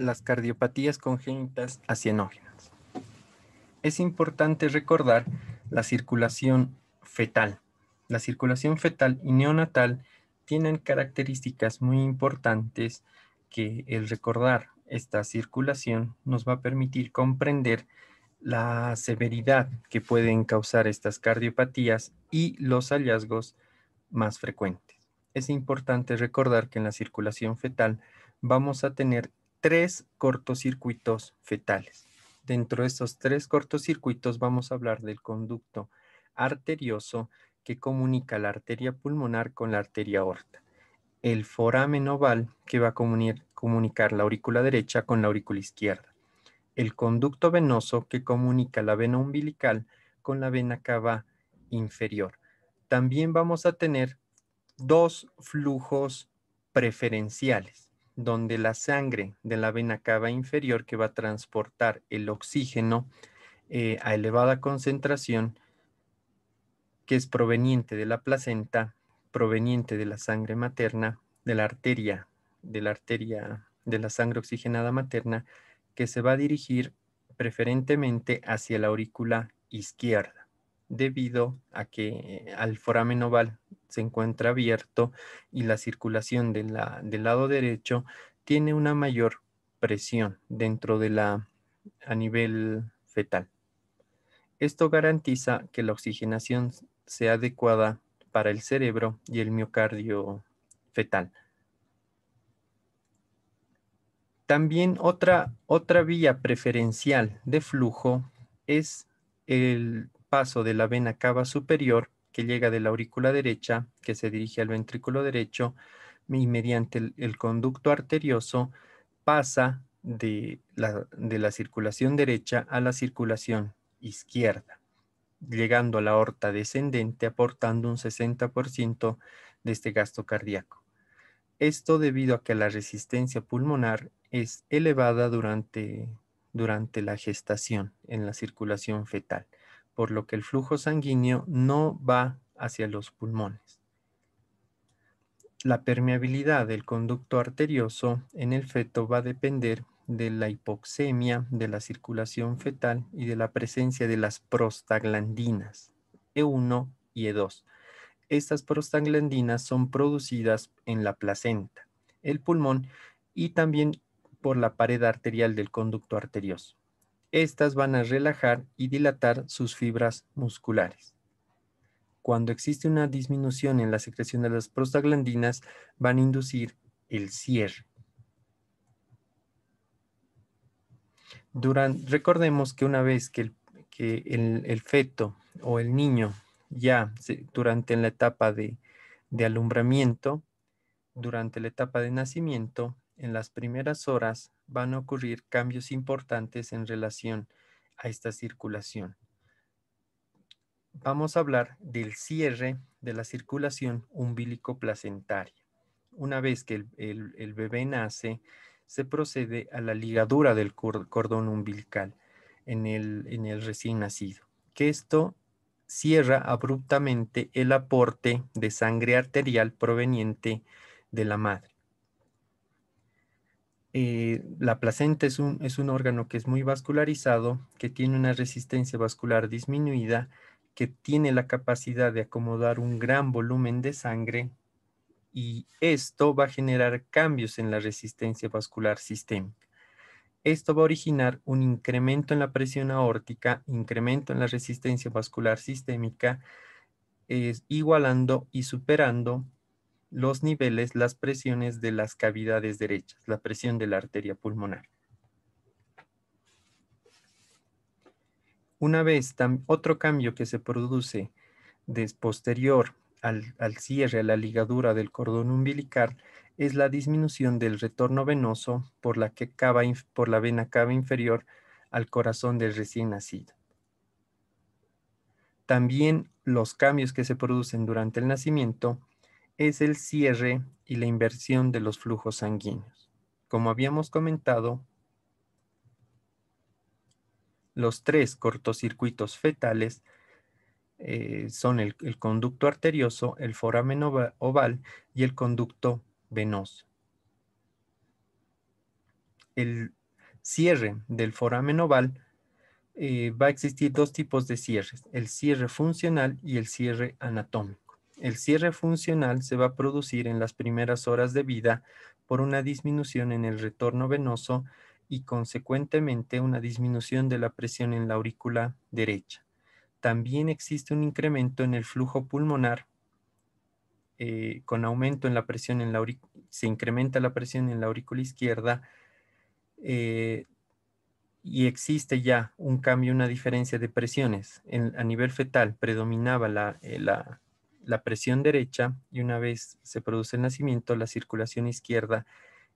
las cardiopatías congénitas acienógenas. Es importante recordar la circulación fetal. La circulación fetal y neonatal tienen características muy importantes que el recordar esta circulación nos va a permitir comprender la severidad que pueden causar estas cardiopatías y los hallazgos más frecuentes. Es importante recordar que en la circulación fetal vamos a tener tres cortocircuitos fetales. Dentro de estos tres cortocircuitos vamos a hablar del conducto arterioso que comunica la arteria pulmonar con la arteria aorta, el foramen oval que va a comunicar la aurícula derecha con la aurícula izquierda, el conducto venoso que comunica la vena umbilical con la vena cava inferior. También vamos a tener dos flujos preferenciales donde la sangre de la vena cava inferior que va a transportar el oxígeno eh, a elevada concentración que es proveniente de la placenta, proveniente de la sangre materna, de la arteria, de la arteria de la sangre oxigenada materna, que se va a dirigir preferentemente hacia la aurícula izquierda, debido a que al foramen oval se encuentra abierto y la circulación del lado derecho tiene una mayor presión dentro de la a nivel fetal. Esto garantiza que la oxigenación sea adecuada para el cerebro y el miocardio fetal. También otra, otra vía preferencial de flujo es el paso de la vena cava superior que llega de la aurícula derecha, que se dirige al ventrículo derecho, y mediante el, conducto arterioso pasa de la, de la circulación derecha a la circulación izquierda, llegando a la aorta descendente aportando un 60% de este gasto cardíaco. Esto debido a que la resistencia pulmonar es elevada durante, durante la gestación en la circulación fetal por lo que el flujo sanguíneo no va hacia los pulmones. La permeabilidad del conducto arterioso en el feto va a depender de la hipoxemia, de la circulación fetal y de la presencia de las prostaglandinas E1 y E2. Estas prostaglandinas son producidas en la placenta, el pulmón y también por la pared arterial del conducto arterioso. Estas van a relajar y dilatar sus fibras musculares. Cuando existe una disminución en la secreción de las prostaglandinas, van a inducir el cierre. recordemos que una vez que el, feto o el niño ya durante la etapa de alumbramiento, durante la etapa de nacimiento, en las primeras horas van a ocurrir cambios importantes en relación a esta circulación. Vamos a hablar del cierre de la circulación umbilico-placentaria. Una vez que el, bebé nace, se procede a la ligadura del cordón umbilical en el, recién nacido, que esto cierra abruptamente el aporte de sangre arterial proveniente de la madre. Eh, la placenta es un, es órgano que es muy vascularizado, que tiene una resistencia vascular disminuida, que tiene la capacidad de acomodar un gran volumen de sangre y esto va a generar cambios en la resistencia vascular sistémica. Esto va a originar un incremento en la presión aórtica, incremento en la resistencia vascular sistémica, igualando y superando los niveles, las presiones de las cavidades derechas, la presión de la arteria pulmonar. Una vez, otro cambio que se produce posterior al, cierre, a la ligadura del cordón umbilical, es la disminución del retorno venoso por la, que cava, por la vena cava inferior al corazón del recién nacido. También los cambios que se producen durante el nacimiento es el cierre y la inversión de los flujos sanguíneos. Como habíamos comentado, los tres cortocircuitos fetales eh, son el, conducto arterioso, el foramen oval y el conducto venoso. El cierre del foramen oval eh, va a existir dos tipos de cierres, el cierre funcional y el cierre anatómico. El cierre funcional se va a producir en las primeras horas de vida por una disminución en el retorno venoso y consecuentemente una disminución de la presión en la aurícula derecha. También existe un incremento en el flujo pulmonar eh, con aumento en la presión en la se incrementa la presión en la aurícula izquierda eh, y existe ya un cambio, una diferencia de presiones. a nivel fetal predominaba la, eh, la la presión derecha y una vez se produce el nacimiento, la circulación izquierda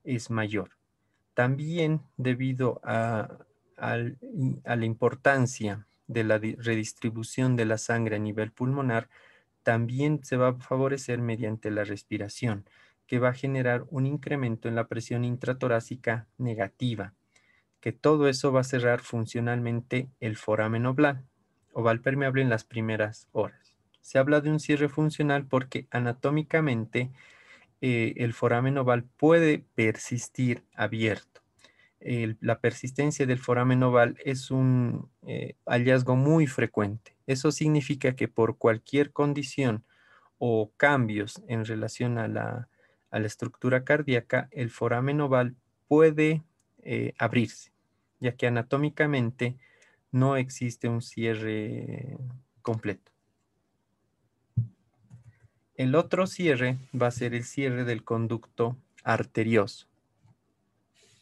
es mayor. También debido a, la importancia de la redistribución de la sangre a nivel pulmonar, también se va a favorecer mediante la respiración, que va a generar un incremento en la presión intratorácica negativa, que todo eso va a cerrar funcionalmente el foramen oval, oval permeable en las primeras horas. Se habla de un cierre funcional porque anatómicamente eh, el foramen oval puede persistir abierto. la persistencia del foramen oval es un eh, hallazgo muy frecuente. Eso significa que por cualquier condición o cambios en relación a la, estructura cardíaca, el foramen oval puede eh, abrirse, ya que anatómicamente no existe un cierre completo. El otro cierre va a ser el cierre del conducto arterioso.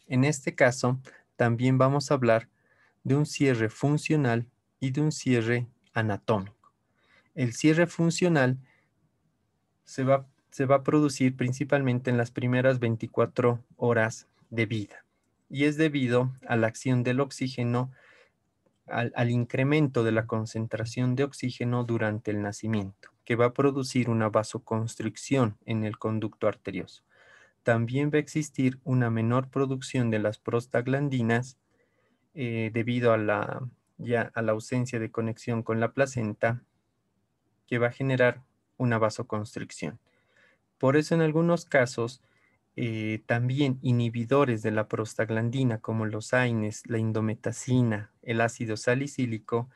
En este caso, también vamos a hablar de un cierre funcional y de un cierre anatómico. El cierre funcional se va, se va a producir principalmente en las primeras 24 horas de vida y es debido a la acción del oxígeno al, incremento de la concentración de oxígeno durante el nacimiento, que va a producir una vasoconstricción en el conducto arterioso. También va a existir una menor producción de las prostaglandinas eh, debido a la, a la ausencia de conexión con la placenta, que va a generar una vasoconstricción. Por eso en algunos casos eh, también inhibidores de la prostaglandina como los AINES, la indometacina, el ácido salicílico,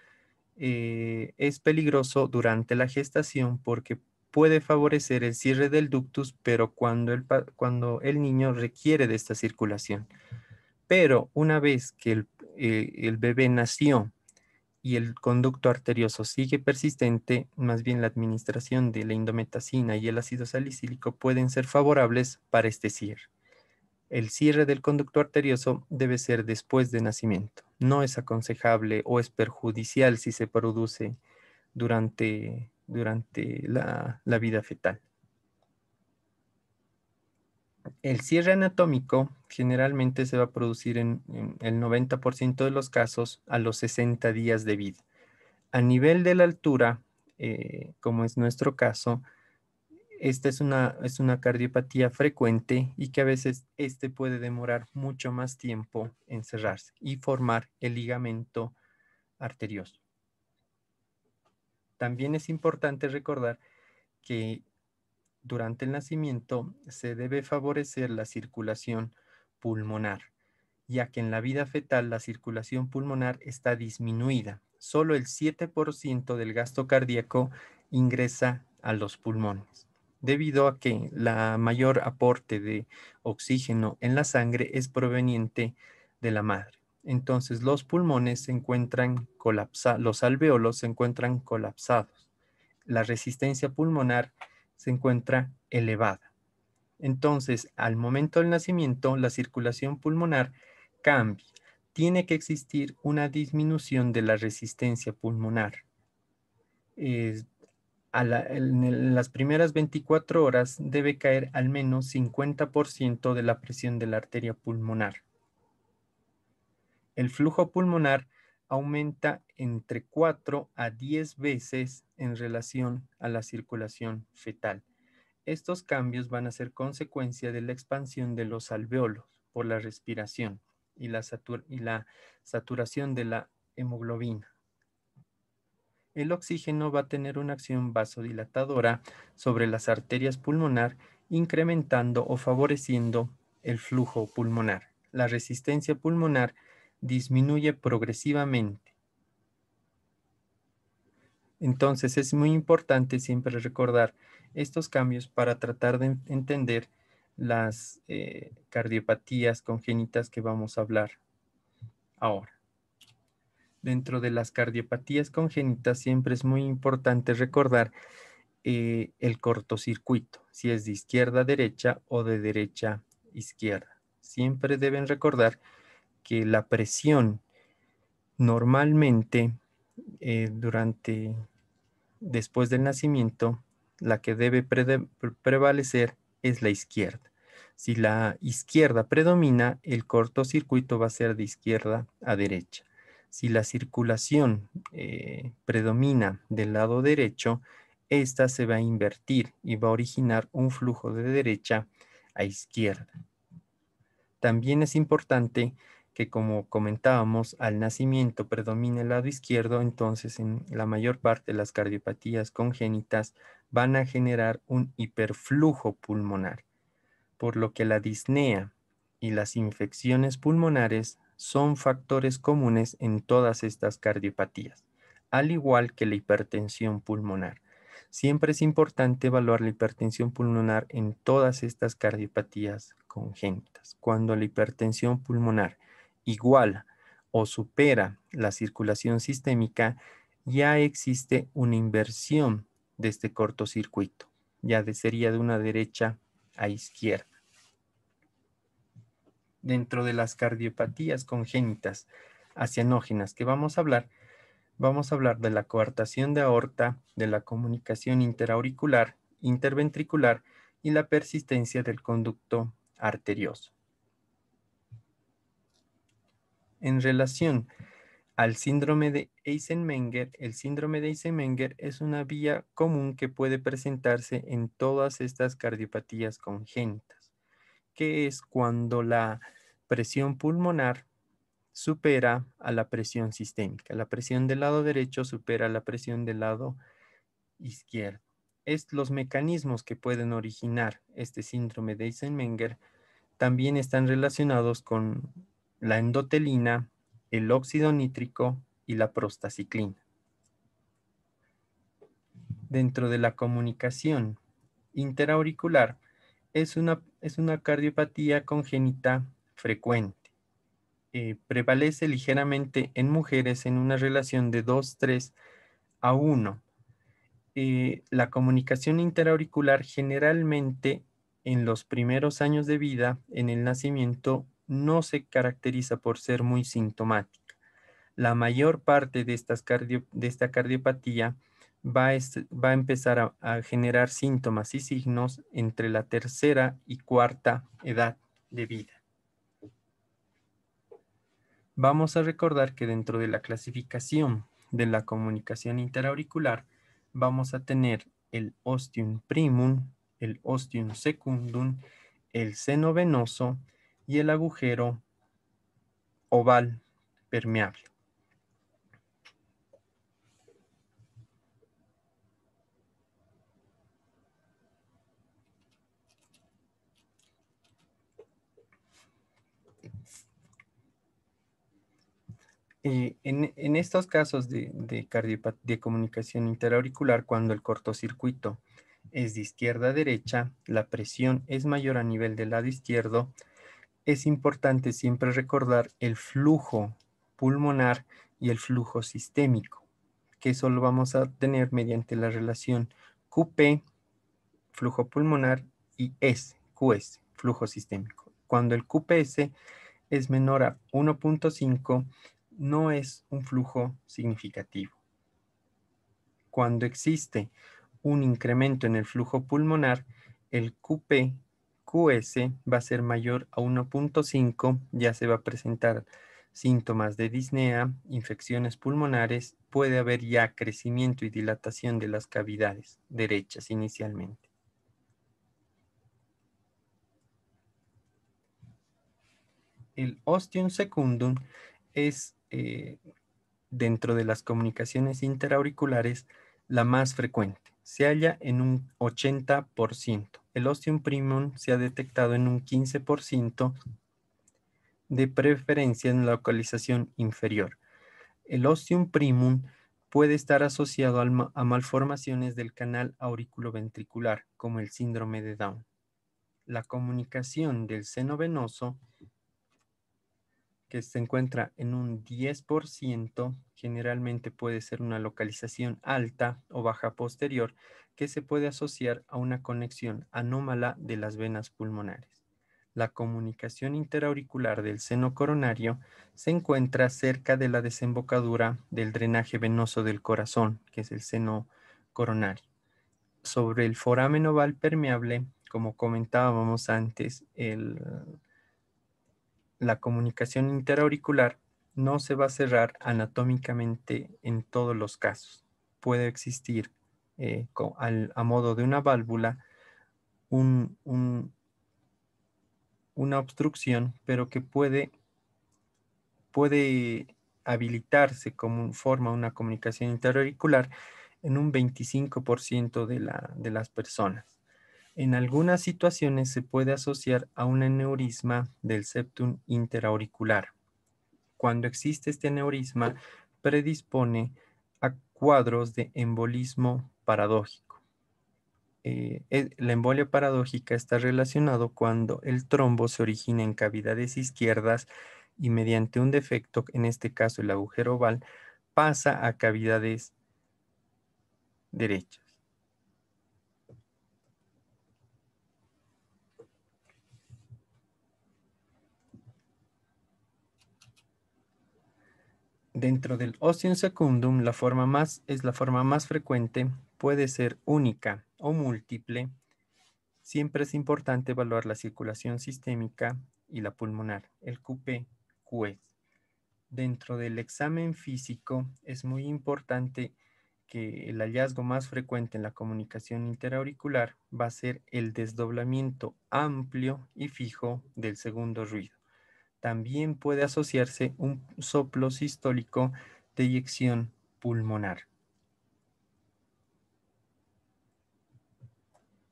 eh, es peligroso durante la gestación porque puede favorecer el cierre del ductus, pero cuando el, cuando el niño requiere de esta circulación. Pero una vez que el eh, bebé nació y el conducto arterioso sigue persistente, más bien la administración de la indometacina y el ácido salicílico pueden ser favorables para este cierre. El cierre del conducto arterioso debe ser después de nacimiento. No es aconsejable o es perjudicial si se produce durante, durante la vida fetal el cierre anatómico generalmente se va a producir en, el 90% de los casos a los 60 días de vida. A nivel de la altura, eh, como es nuestro caso, esta es una, es una cardiopatía frecuente y que a veces este puede demorar mucho más tiempo en cerrarse y formar el ligamento arterioso. También es importante recordar que durante el nacimiento se debe favorecer la circulación pulmonar, ya que en la vida fetal la circulación pulmonar está disminuida. Solo el 7% del gasto cardíaco ingresa a los pulmones, debido a que la mayor aporte de oxígeno en la sangre es proveniente de la madre. Entonces los pulmones se encuentran colapsados, los alveolos se encuentran colapsados. La resistencia pulmonar se encuentra elevada. Entonces, al momento del nacimiento, la circulación pulmonar cambia. Tiene que existir una disminución de la resistencia pulmonar. en las primeras 24 horas debe caer al menos 50% de la presión de la arteria pulmonar. El flujo pulmonar aumenta entre 4 a 10 veces en relación a la circulación fetal. Estos cambios van a ser consecuencia de la expansión de los alveolos por la respiración y la, saturación de la hemoglobina. El oxígeno va a tener una acción vasodilatadora sobre las arterias pulmonar, incrementando o favoreciendo el flujo pulmonar. La resistencia pulmonar disminuye progresivamente. Entonces es muy importante siempre recordar estos cambios para tratar de entender las eh, cardiopatías congénitas que vamos a hablar ahora. Dentro de las cardiopatías congénitas siempre es muy importante recordar eh, el cortocircuito, si es de izquierda a derecha o de derecha a izquierda. Siempre deben recordar que la presión normalmente eh, durante después del nacimiento, la que debe prevalecer es la izquierda. Si la izquierda predomina, el cortocircuito va a ser de izquierda a derecha. Si la circulación eh, predomina del lado derecho, esta se va a invertir y va a originar un flujo de derecha a izquierda. También es importante que como comentábamos, al nacimiento predomina el lado izquierdo, entonces en la mayor parte de las cardiopatías congénitas van a generar un hiperflujo pulmonar, por lo que la disnea y las infecciones pulmonares son factores comunes en todas estas cardiopatías, al igual que la hipertensión pulmonar. Siempre es importante evaluar la hipertensión pulmonar en todas estas cardiopatías congénitas. Cuando la hipertensión pulmonar igual o supera la circulación sistémica, ya existe una inversión de este cortocircuito, ya de, sería de una derecha a izquierda. Dentro de las cardiopatías congénitas acianógenas que vamos a hablar, vamos a hablar de la coartación de aorta, de la comunicación interauricular, interventricular y la persistencia del conducto arterioso. En relación al síndrome de Eisenmenger, el síndrome de Eisenmenger es una vía común que puede presentarse en todas estas cardiopatías congénitas, que es cuando la presión pulmonar supera a la presión sistémica. La presión del lado derecho supera la presión del lado izquierdo. Es los mecanismos que pueden originar este síndrome de Eisenmenger también están relacionados con la endotelina, el óxido nítrico y la prostaciclina. Dentro de la comunicación interauricular es una, es una cardiopatía congénita frecuente. Eh, prevalece ligeramente en mujeres en una relación de 2-3 a 1. Eh, la comunicación interauricular generalmente en los primeros años de vida, en el nacimiento no se caracteriza por ser muy sintomática. La mayor parte de, estas de esta cardiopatía va a, empezar a, a generar síntomas y signos entre la tercera y cuarta edad de vida. Vamos a recordar que dentro de la clasificación de la comunicación interauricular vamos a tener el ostium primum, el ostium secundum, el seno venoso, y el agujero oval permeable. Eh, en, estos casos de, de, de comunicación interauricular, cuando el cortocircuito es de izquierda a derecha, la presión es mayor a nivel del lado izquierdo es importante siempre recordar el flujo pulmonar y el flujo sistémico, que eso lo vamos a obtener mediante la relación QP, flujo pulmonar, y S, QS, flujo sistémico. Cuando el QPS es menor a 1.5, no es un flujo significativo. Cuando existe un incremento en el flujo pulmonar, el QP QS va a ser mayor a 1.5, ya se va a presentar síntomas de disnea, infecciones pulmonares, puede haber ya crecimiento y dilatación de las cavidades derechas inicialmente. El ostium secundum es, eh, dentro de las comunicaciones interauriculares, la más frecuente se halla en un 80%. El ostium primum se ha detectado en un 15%, de preferencia en la localización inferior. El ostium primum puede estar asociado a malformaciones del canal auriculoventricular, como el síndrome de Down. La comunicación del seno venoso que se encuentra en un 10%, generalmente puede ser una localización alta o baja posterior que se puede asociar a una conexión anómala de las venas pulmonares. La comunicación interauricular del seno coronario se encuentra cerca de la desembocadura del drenaje venoso del corazón, que es el seno coronario. Sobre el foramen oval permeable, como comentábamos antes, el la comunicación interauricular no se va a cerrar anatómicamente en todos los casos. Puede existir eh, a modo de una válvula una obstrucción, pero que puede, puede habilitarse como forma una comunicación interauricular en un 25% de las personas. En algunas situaciones se puede asociar a un aneurisma del septum interauricular. Cuando existe este aneurisma, predispone a cuadros de embolismo paradójico. Eh, la embolia paradójica está relacionado cuando el trombo se origina en cavidades izquierdas y mediante un defecto, en este caso el agujero oval, pasa a cavidades derechas. Dentro del Ostium Secundum, la forma más es la forma más frecuente, puede ser única o múltiple. Siempre es importante evaluar la circulación sistémica y la pulmonar, el Q. E. Dentro del examen físico, es muy importante que el hallazgo más frecuente en la comunicación interauricular va a ser el desdoblamiento amplio y fijo del segundo ruido también puede asociarse un soplo sistólico de eyección pulmonar.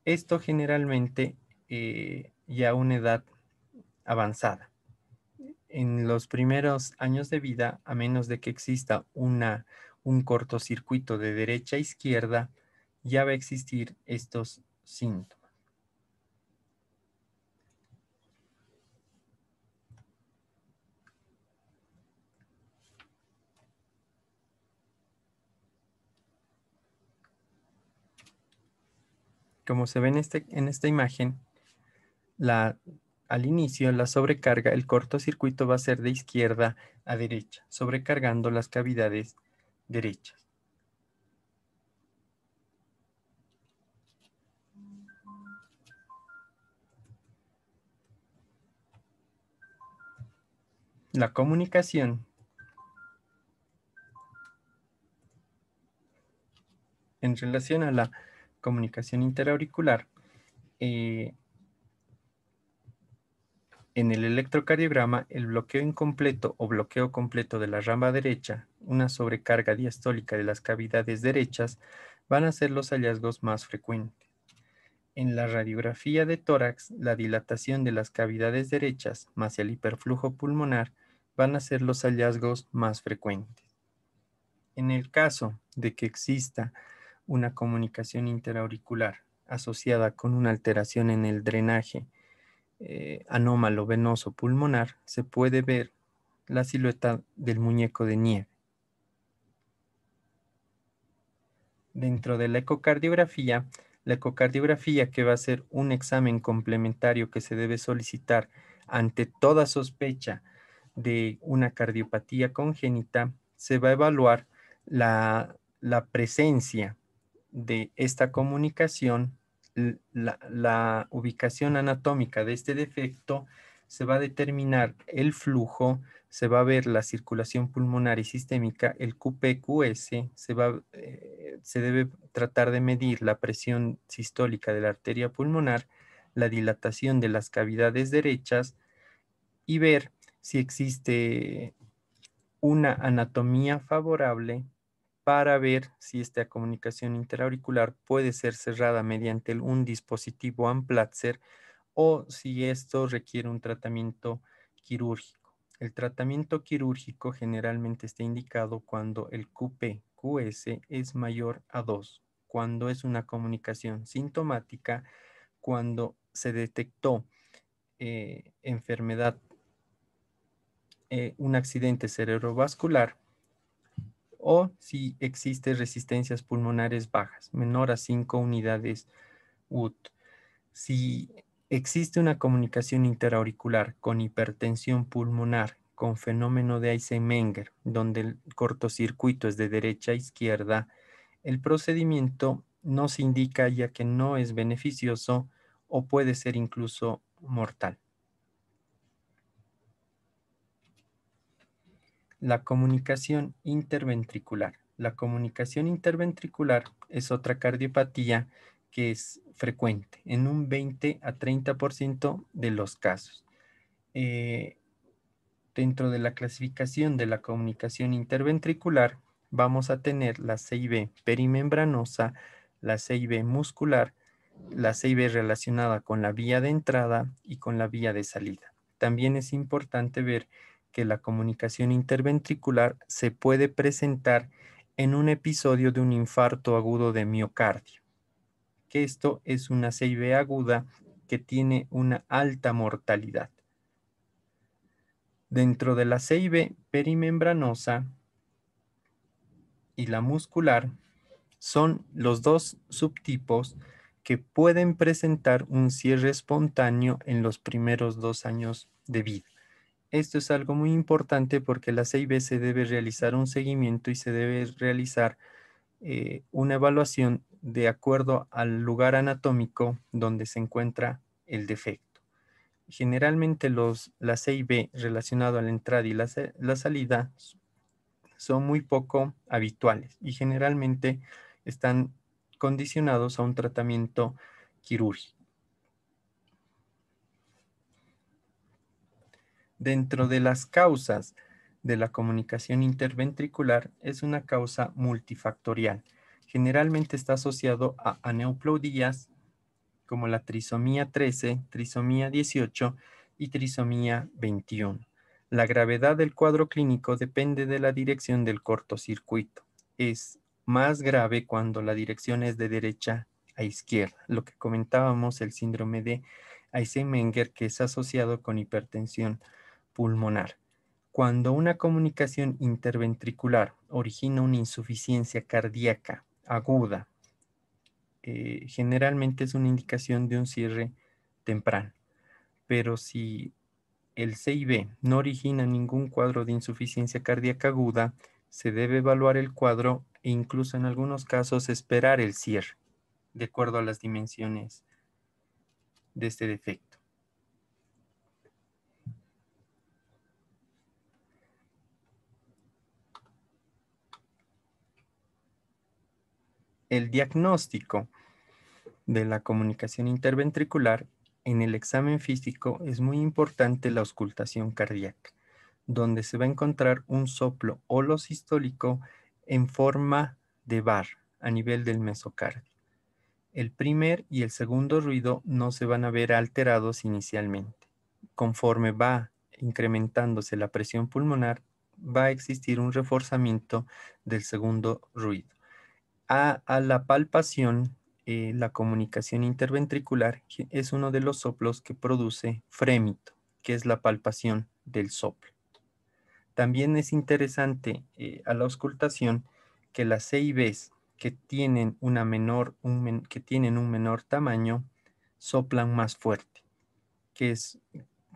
Esto generalmente eh, ya a una edad avanzada. En los primeros años de vida, a menos de que exista una, un cortocircuito de derecha a izquierda, ya va a existir estos síntomas. como se ve en, este, en esta imagen, al inicio la sobrecarga, el cortocircuito va a ser de izquierda a derecha, sobrecargando las cavidades derechas. La comunicación en relación a la comunicación interauricular, eh, en el electrocardiograma, el bloqueo incompleto o bloqueo completo de la rama derecha, una sobrecarga diastólica de las cavidades derechas, van a ser los hallazgos más frecuentes. En la radiografía de tórax, la dilatación de las cavidades derechas más el hiperflujo pulmonar van a ser los hallazgos más frecuentes. En el caso de que exista una comunicación interauricular asociada con una alteración en el drenaje eh, anómalo venoso pulmonar, se puede ver la silueta del muñeco de nieve. Dentro de la ecocardiografía, la ecocardiografía que va a ser un examen complementario que se debe solicitar ante toda sospecha de una cardiopatía congénita, se va a evaluar la, la presencia de esta comunicación, la, ubicación anatómica de este defecto, se va a determinar el flujo, se va a ver la circulación pulmonar y sistémica, el QPQS, se, eh, se debe tratar de medir la presión sistólica de la arteria pulmonar, la dilatación de las cavidades derechas y ver si existe una anatomía favorable para ver si esta comunicación interauricular puede ser cerrada mediante un dispositivo Amplatzer o si esto requiere un tratamiento quirúrgico. El tratamiento quirúrgico generalmente está indicado cuando el QPQS es mayor a 2, cuando es una comunicación sintomática, cuando se detectó eh, enfermedad, eh, un accidente cerebrovascular, o si existe resistencias pulmonares bajas, menor a 5 unidades UT. Si existe una comunicación interauricular con hipertensión pulmonar, con fenómeno de Eisenmenger, donde el cortocircuito es de derecha a izquierda, el procedimiento no se indica ya que no es beneficioso o puede ser incluso mortal. La comunicación interventricular. La comunicación interventricular es otra cardiopatía que es frecuente en un 20 a 30% de los casos. Eh, dentro de la clasificación de la comunicación interventricular vamos a tener la CIB perimembranosa, la CIB muscular, la CIB relacionada con la vía de entrada y con la vía de salida. También es importante ver que la comunicación interventricular se puede presentar en un episodio de un infarto agudo de miocardio, que esto es una CIV aguda que tiene una alta mortalidad. Dentro de la CIV perimembranosa y la muscular son los dos subtipos que pueden presentar un cierre espontáneo en los primeros dos años de vida. Esto es algo muy importante porque la CIB se debe realizar un seguimiento y se debe realizar eh, una evaluación de acuerdo al lugar anatómico donde se encuentra el defecto. Generalmente los, la CIB relacionado a la entrada y la salida son muy poco habituales y generalmente están condicionados a un tratamiento quirúrgico. Dentro de las causas de la comunicación interventricular es una causa multifactorial. Generalmente está asociado a aneuploidías como la trisomía 13, trisomía 18 y trisomía 21. La gravedad del cuadro clínico depende de la dirección del cortocircuito. Es más grave cuando la dirección es de derecha a izquierda, lo que comentábamos el síndrome de Eisenmenger que es asociado con hipertensión pulmonar. Cuando una comunicación interventricular origina una insuficiencia cardíaca aguda, eh, generalmente es una indicación de un cierre temprano. Pero si el CIB no origina ningún cuadro de insuficiencia cardíaca aguda, se debe evaluar el cuadro e incluso en algunos casos esperar el cierre, de acuerdo a las dimensiones de este defecto. el diagnóstico de la comunicación interventricular, en el examen físico es muy importante la auscultación cardíaca, donde se va a encontrar un soplo holosistólico en forma de bar a nivel del mesocardio. El primer y el segundo ruido no se van a ver alterados inicialmente. Conforme va incrementándose la presión pulmonar, va a existir un reforzamiento del segundo ruido. A, la palpación, eh, la comunicación interventricular es uno de los soplos que produce frémito, que es la palpación del soplo. También es interesante eh, a la auscultación que las CIBs e que tienen, una menor, un que tienen un menor tamaño soplan más fuerte, que es,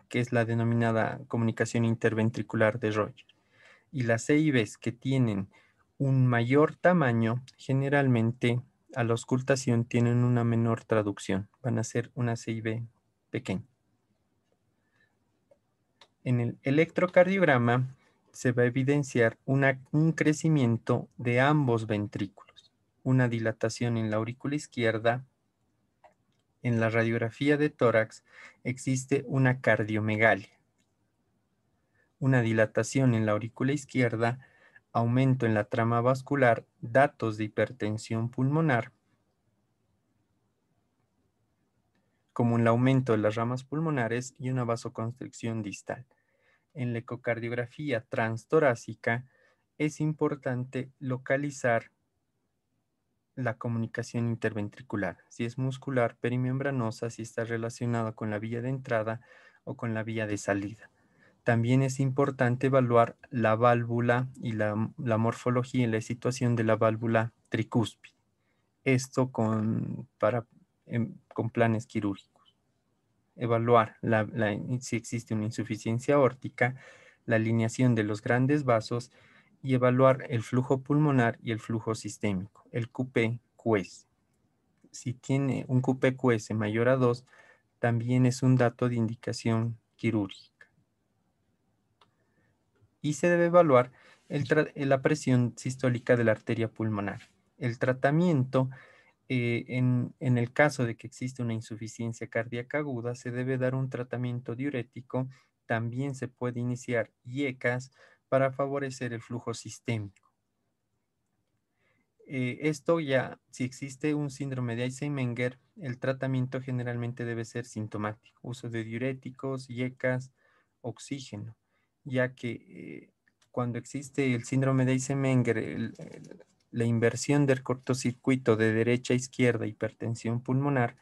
que es la denominada comunicación interventricular de Roger. Y las CIBs e que tienen un mayor tamaño, generalmente a la ocultación tienen una menor traducción, van a ser una CIB pequeña. En el electrocardiograma se va a evidenciar un crecimiento de ambos ventrículos, una dilatación en la aurícula izquierda. En la radiografía de tórax existe una cardiomegalia, una dilatación en la aurícula izquierda aumento en la trama vascular, datos de hipertensión pulmonar, como un aumento de las ramas pulmonares y una vasoconstricción distal. En la ecocardiografía transtorácica es importante localizar la comunicación interventricular, si es muscular, perimembranosa, si está relacionada con la vía de entrada o con la vía de salida. También es importante evaluar la válvula y la, morfología y la situación de la válvula tricúspide. Esto con, em, planes quirúrgicos. Evaluar si existe una insuficiencia órtica, la alineación de los grandes vasos y evaluar el flujo pulmonar y el flujo sistémico, el QP-QS. Si tiene un QP-QS mayor a 2, también es un dato de indicación quirúrgica y se debe evaluar eh, la presión sistólica de la arteria pulmonar. El tratamiento, eh, en, el caso de que existe una insuficiencia cardíaca aguda, se debe dar un tratamiento diurético. También se puede iniciar IECAS para favorecer el flujo sistémico. Eh, esto ya, si existe un síndrome de Eisenmenger, el tratamiento generalmente debe ser sintomático, uso de diuréticos, IECAS, oxígeno ya que eh, cuando existe el síndrome de Eisenmenger, la inversión del cortocircuito de derecha a izquierda, hipertensión pulmonar,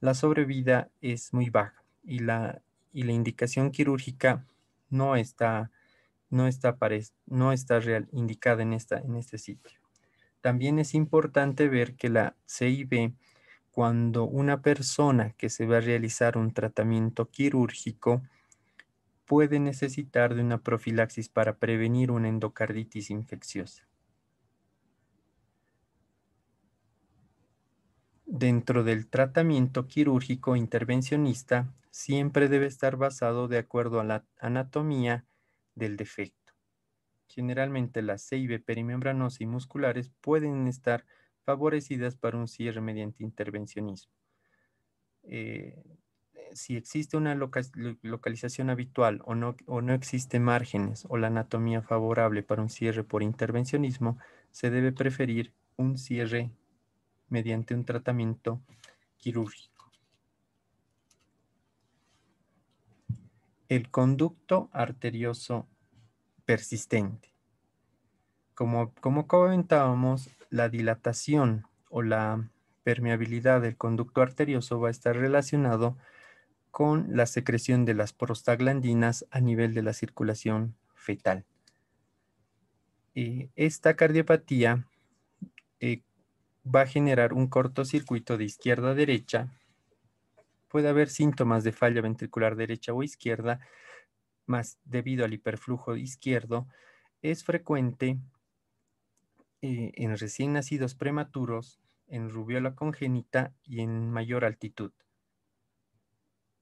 la sobrevida es muy baja y la, indicación quirúrgica no está, no está, indicada en, en este sitio. También es importante ver que la CIB, cuando una persona que se va a realizar un tratamiento quirúrgico, puede necesitar de una profilaxis para prevenir una endocarditis infecciosa. Dentro del tratamiento quirúrgico intervencionista, siempre debe estar basado de acuerdo a la anatomía del defecto. Generalmente las CIB perimembranosas y musculares pueden estar favorecidas para un cierre mediante intervencionismo. Eh, si existe una localización habitual o no, o existe márgenes o la anatomía favorable para un cierre por intervencionismo, se debe preferir un cierre mediante un tratamiento quirúrgico. El conducto arterioso persistente. Como, como comentábamos, la dilatación o la permeabilidad del conducto arterioso va a estar relacionado con con la secreción de las prostaglandinas a nivel de la circulación fetal. Eh, esta cardiopatía eh, va a generar un cortocircuito de izquierda a derecha. Puede haber síntomas de falla ventricular derecha o izquierda, más debido al hiperflujo izquierdo. Es frecuente eh, en recién nacidos prematuros, en rubiola congénita y en mayor altitud.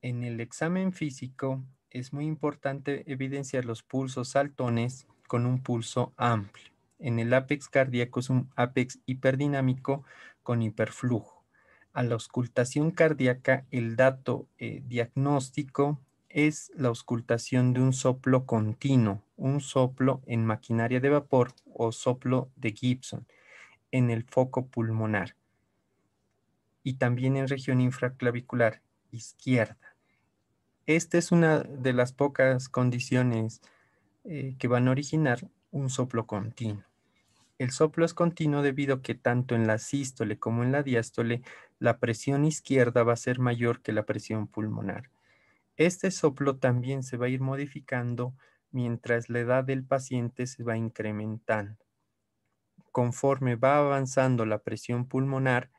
En el examen físico es muy importante evidenciar los pulsos saltones con un pulso amplio. En el ápex cardíaco es un ápex hiperdinámico con hiperflujo. A la auscultación cardíaca, el dato eh, diagnóstico es la auscultación de un soplo continuo, un soplo en maquinaria de vapor o soplo de Gibson en el foco pulmonar y también en región infraclavicular izquierda. Esta es una de las pocas condiciones eh, que van a originar un soplo continuo. El soplo es continuo debido a que tanto en la sístole como en la diástole la presión izquierda va a ser mayor que la presión pulmonar. Este soplo también se va a ir modificando mientras la edad del paciente se va incrementando. Conforme va avanzando la presión pulmonar,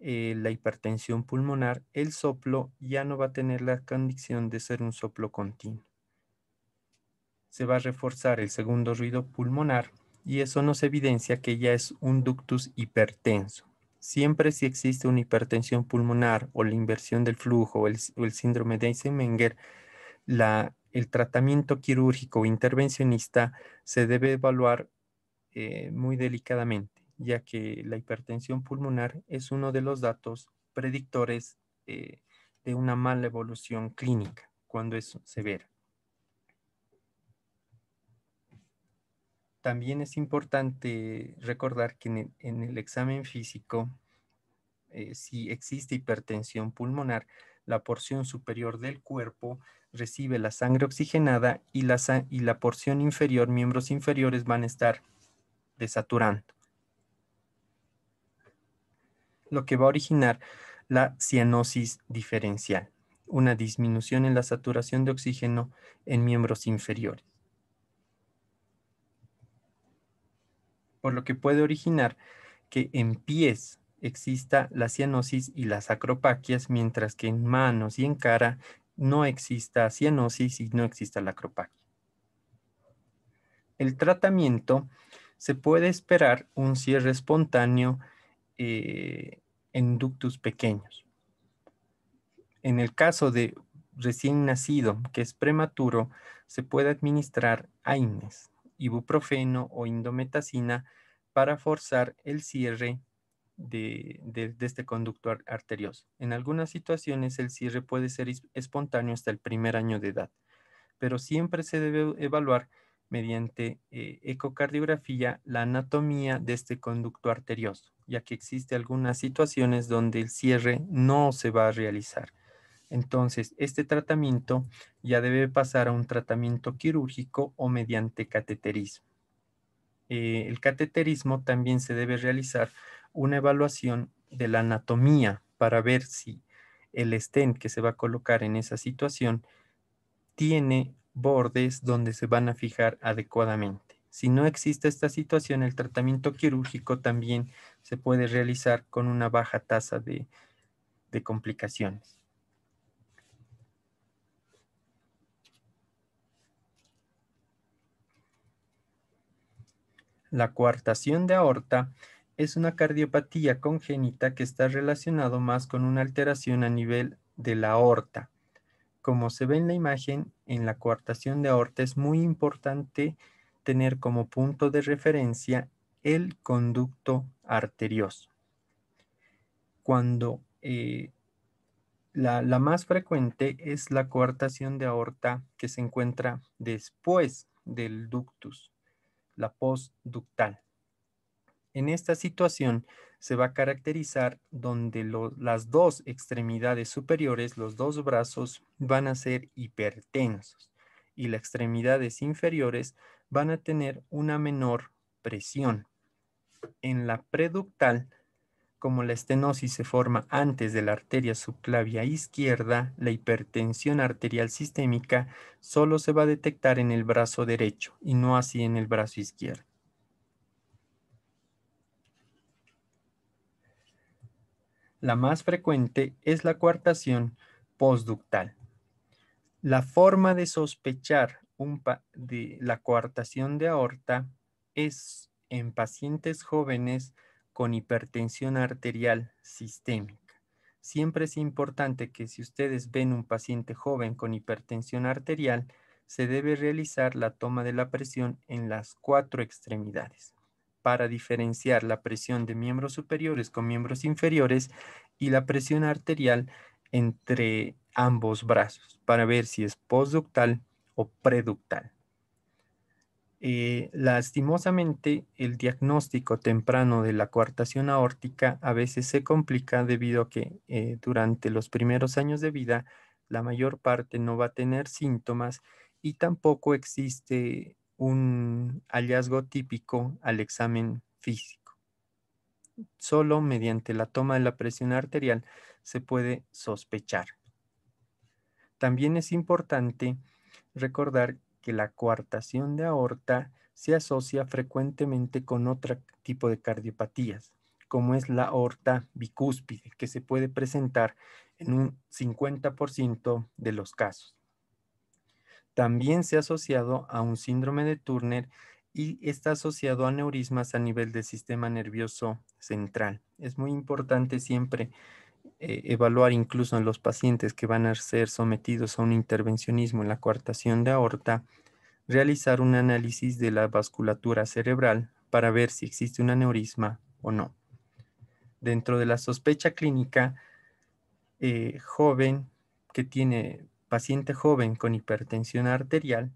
eh, la hipertensión pulmonar, el soplo ya no va a tener la condición de ser un soplo continuo. Se va a reforzar el segundo ruido pulmonar y eso nos evidencia que ya es un ductus hipertenso. Siempre si existe una hipertensión pulmonar o la inversión del flujo o el, síndrome de Eisenmenger, el tratamiento quirúrgico o intervencionista se debe evaluar eh, muy delicadamente ya que la hipertensión pulmonar es uno de los datos predictores eh, de una mala evolución clínica cuando es severa. También es importante recordar que en el, examen físico, eh, si existe hipertensión pulmonar, la porción superior del cuerpo recibe la sangre oxigenada y la porción inferior, miembros inferiores, van a estar desaturando lo que va a originar la cianosis diferencial, una disminución en la saturación de oxígeno en miembros inferiores. Por lo que puede originar que en pies exista la cianosis y las acropaquias, mientras que en manos y en cara no exista cianosis y no exista la acropaquia. El tratamiento se puede esperar un cierre espontáneo eh, en ductus pequeños. En el caso de recién nacido, que es prematuro, se puede administrar AINES, ibuprofeno o indometacina para forzar el cierre de, de, este conducto arterioso. En algunas situaciones el cierre puede ser espontáneo hasta el primer año de edad, pero siempre se debe evaluar mediante eh, ecocardiografía la anatomía de este conducto arterioso, ya que existe algunas situaciones donde el cierre no se va a realizar. Entonces, este tratamiento ya debe pasar a un tratamiento quirúrgico o mediante cateterismo. Eh, el cateterismo también se debe realizar una evaluación de la anatomía para ver si el stent que se va a colocar en esa situación tiene bordes donde se van a fijar adecuadamente. Si no existe esta situación, el tratamiento quirúrgico también se puede realizar con una baja tasa de, de complicaciones. La coartación de aorta es una cardiopatía congénita que está relacionado más con una alteración a nivel de la aorta, como se ve en la imagen, en la coartación de aorta es muy importante tener como punto de referencia el conducto arterioso. Cuando eh, la, la, más frecuente es la coartación de aorta que se encuentra después del ductus, la postductal. En esta situación se va a caracterizar donde las dos extremidades superiores, los dos brazos, van a ser hipertensos y las extremidades inferiores van a tener una menor presión. En la preductal, como la estenosis se forma antes de la arteria subclavia izquierda, la hipertensión arterial sistémica solo se va a detectar en el brazo derecho y no así en el brazo izquierdo. La más frecuente es la coartación postductal. La forma de sospechar de la coartación de aorta es en pacientes jóvenes con hipertensión arterial sistémica. Siempre es importante que si ustedes ven un paciente joven con hipertensión arterial, se debe realizar la toma de la presión en las cuatro extremidades para diferenciar la presión de miembros superiores con miembros inferiores y la presión arterial entre ambos brazos para ver si es postductal o preductal. Eh, lastimosamente, el diagnóstico temprano de la coartación aórtica a veces se complica debido a que eh, durante los primeros años de vida la mayor parte no va a tener síntomas y tampoco existe un hallazgo típico al examen físico. Solo mediante la toma de la presión arterial se puede sospechar. También es importante recordar que la coartación de aorta se asocia frecuentemente con otro tipo de cardiopatías, como es la aorta bicúspide, que se puede presentar en un 50% de los casos. También se ha asociado a un síndrome de Turner y está asociado a neurismas a nivel del sistema nervioso central. Es muy importante siempre eh, evaluar incluso en los pacientes que van a ser sometidos a un intervencionismo en la coartación de aorta, realizar un análisis de la vasculatura cerebral para ver si existe un aneurisma o no. Dentro de la sospecha clínica, eh, joven que tiene paciente joven con hipertensión arterial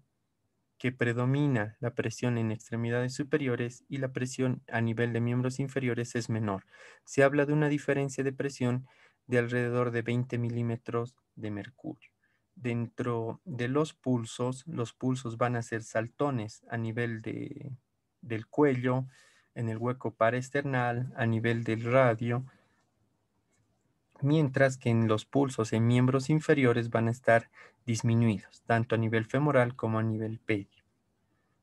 que predomina la presión en extremidades superiores y la presión a nivel de miembros inferiores es menor. Se habla de una diferencia de presión de alrededor de 20 milímetros de mercurio. Dentro de los pulsos, los pulsos van a ser saltones a nivel de, del cuello, en el hueco paraesternal, a nivel del radio, mientras que en los pulsos en miembros inferiores van a estar disminuidos, tanto a nivel femoral como a nivel pedio.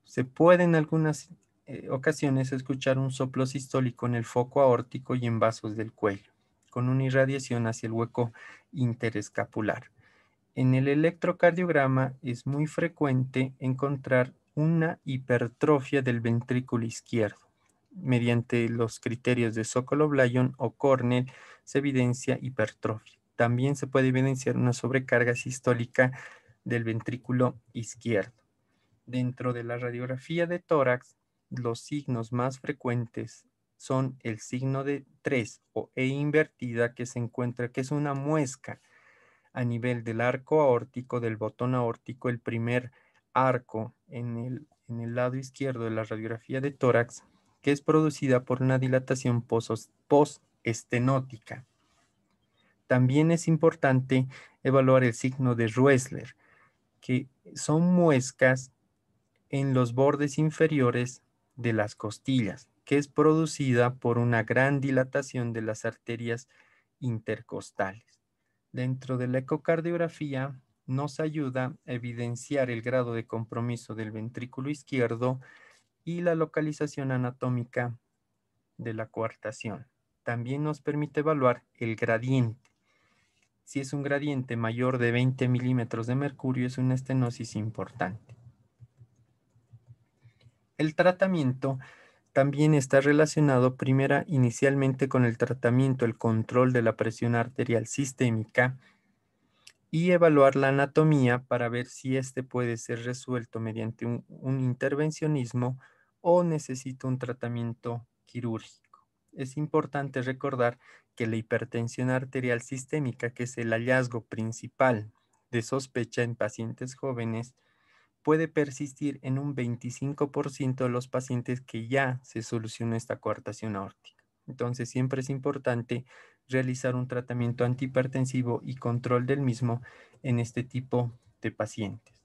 Se puede en algunas eh, ocasiones escuchar un soplo sistólico en el foco aórtico y en vasos del cuello, con una irradiación hacia el hueco interescapular. En el electrocardiograma es muy frecuente encontrar una hipertrofia del ventrículo izquierdo mediante los criterios de Sokolov lyon o Cornell se evidencia hipertrofia. También se puede evidenciar una sobrecarga sistólica del ventrículo izquierdo. Dentro de la radiografía de tórax, los signos más frecuentes son el signo de 3 o E invertida que se encuentra, que es una muesca a nivel del arco aórtico, del botón aórtico, el primer arco en el, en el lado izquierdo de la radiografía de tórax, que es producida por una dilatación post estenótica. También es importante evaluar el signo de Ruesler, que son muescas en los bordes inferiores de las costillas, que es producida por una gran dilatación de las arterias intercostales. Dentro de la ecocardiografía nos ayuda a evidenciar el grado de compromiso del ventrículo izquierdo y la localización anatómica de la coartación también nos permite evaluar el gradiente. Si es un gradiente mayor de 20 milímetros de mercurio, es una estenosis importante. El tratamiento también está relacionado primera inicialmente con el tratamiento, el control de la presión arterial sistémica y evaluar la anatomía para ver si este puede ser resuelto mediante un intervencionismo o necesita un tratamiento quirúrgico es importante recordar que la hipertensión arterial sistémica, que es el hallazgo principal de sospecha en pacientes jóvenes, puede persistir en un 25% de los pacientes que ya se solucionó esta coartación aórtica. Entonces, siempre es importante realizar un tratamiento antihipertensivo y control del mismo en este tipo de pacientes.